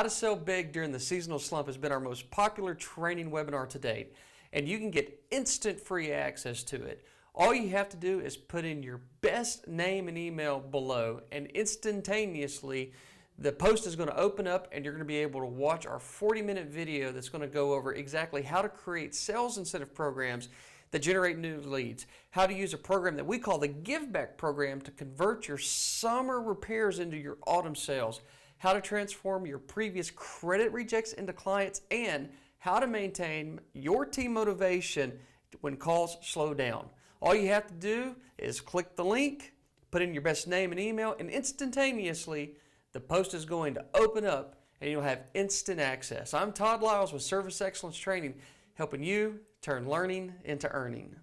How to Sell Big During the Seasonal Slump has been our most popular training webinar to date, and you can get instant free access to it. All you have to do is put in your best name and email below, and instantaneously, the post is going to open up and you're going to be able to watch our 40 minute video that's going to go over exactly how to create sales incentive programs that generate new leads, how to use a program that we call the Give Back program to convert your summer repairs into your autumn sales, how to transform your previous credit rejects into clients, and how to maintain your team motivation when calls slow down. All you have to do is click the link, put in your best name and email, and instantaneously the post is going to open up and you'll have instant access. I'm Todd Lyles with Service Excellence Training, helping you turn learning into earning.